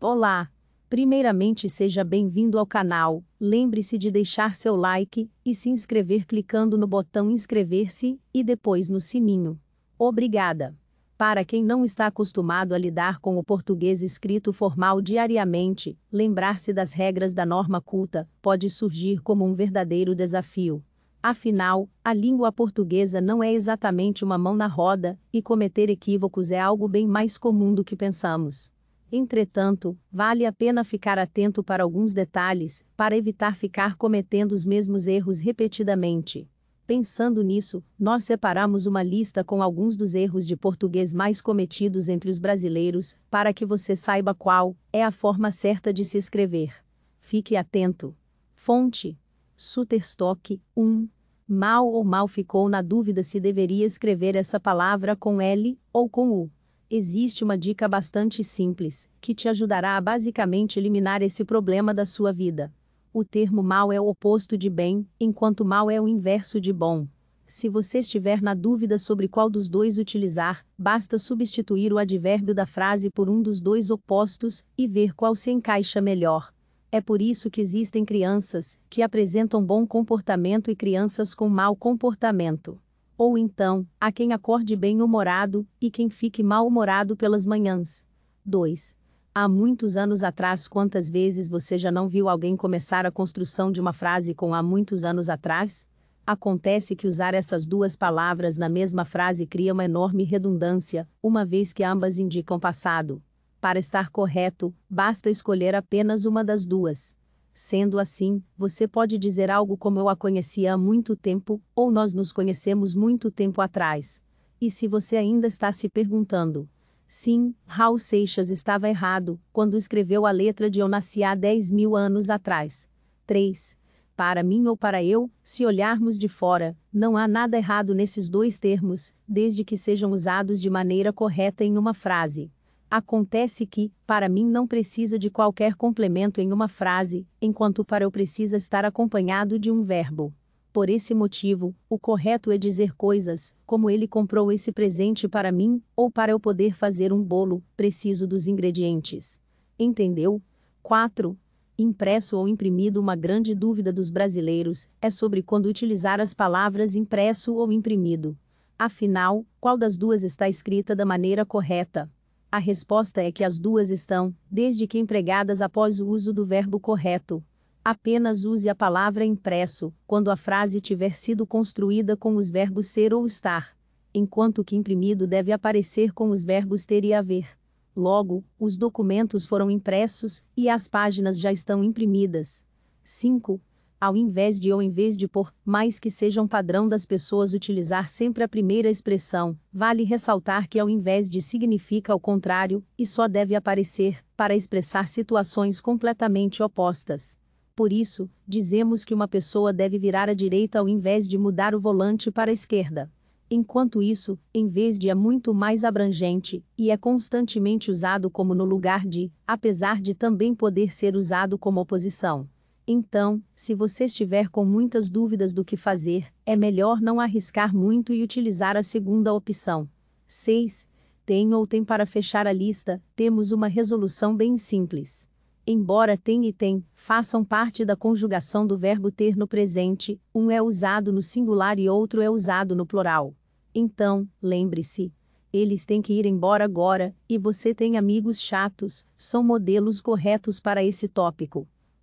Olá! Primeiramente, seja bem-vindo ao canal. Lembre-se de deixar seu like e se inscrever clicando no botão inscrever-se e depois no sininho. Obrigada! Para quem não está acostumado a lidar com o português escrito formal diariamente, lembrar-se das regras da norma culta pode surgir como um verdadeiro desafio. Afinal, a língua portuguesa não é exatamente uma mão na roda, e cometer equívocos é algo bem mais comum do que pensamos. Entretanto, vale a pena ficar atento para alguns detalhes, para evitar ficar cometendo os mesmos erros repetidamente. Pensando nisso, nós separamos uma lista com alguns dos erros de português mais cometidos entre os brasileiros, para que você saiba qual é a forma certa de se escrever. Fique atento. Fonte: Suterstock 1. Mal ou mal ficou na dúvida se deveria escrever essa palavra com L ou com U. Existe uma dica bastante simples, que te ajudará a basicamente eliminar esse problema da sua vida. O termo mal é o oposto de bem, enquanto mal é o inverso de bom. Se você estiver na dúvida sobre qual dos dois utilizar, basta substituir o advérbio da frase por um dos dois opostos e ver qual se encaixa melhor. É por isso que existem crianças que apresentam bom comportamento e crianças com mau comportamento ou então, a quem acorde bem-humorado e quem fique mal-humorado pelas manhãs. 2. Há muitos anos atrás, quantas vezes você já não viu alguém começar a construção de uma frase com há muitos anos atrás? Acontece que usar essas duas palavras na mesma frase cria uma enorme redundância, uma vez que ambas indicam passado. Para estar correto, basta escolher apenas uma das duas. Sendo assim, você pode dizer algo como eu a conheci há muito tempo, ou nós nos conhecemos muito tempo atrás. E se você ainda está se perguntando, sim, Raul Seixas estava errado quando escreveu a letra de Eu Nasci há 10 mil anos atrás. 3. Para mim ou para eu, se olharmos de fora, não há nada errado nesses dois termos, desde que sejam usados de maneira correta em uma frase. Acontece que, para mim, não precisa de qualquer complemento em uma frase, enquanto para eu precisa estar acompanhado de um verbo. Por esse motivo, o correto é dizer coisas, como ele comprou esse presente para mim, ou para eu poder fazer um bolo, preciso dos ingredientes. Entendeu? 4 impresso ou imprimido, uma grande dúvida dos brasileiros é sobre quando utilizar as palavras impresso ou imprimido. Afinal, qual das duas está escrita da maneira correta? A resposta é que as duas estão, desde que empregadas após o uso do verbo correto. Apenas use a palavra impresso, quando a frase tiver sido construída com os verbos ser ou estar, enquanto que imprimido deve aparecer com os verbos ter e haver. Logo, os documentos foram impressos e as páginas já estão imprimidas. 5 ao invés de ou em vez de por, mais que seja um padrão das pessoas utilizar sempre a primeira expressão, vale ressaltar que ao invés de significa ao contrário, e só deve aparecer, para expressar situações completamente opostas. Por isso, dizemos que uma pessoa deve virar à direita ao invés de mudar o volante para a esquerda. Enquanto isso, em vez de é muito mais abrangente, e é constantemente usado como no lugar de, apesar de também poder ser usado como oposição. Então, se você estiver com muitas dúvidas do que fazer, é melhor não arriscar muito e utilizar a segunda opção. 6. Tem ou tem para fechar a lista, temos uma resolução bem simples. Embora tem e tem façam parte da conjugação do verbo ter no presente, um é usado no singular e outro é usado no plural. Então, lembre-se, eles têm que ir embora agora, e você tem amigos chatos, são modelos corretos para esse tópico.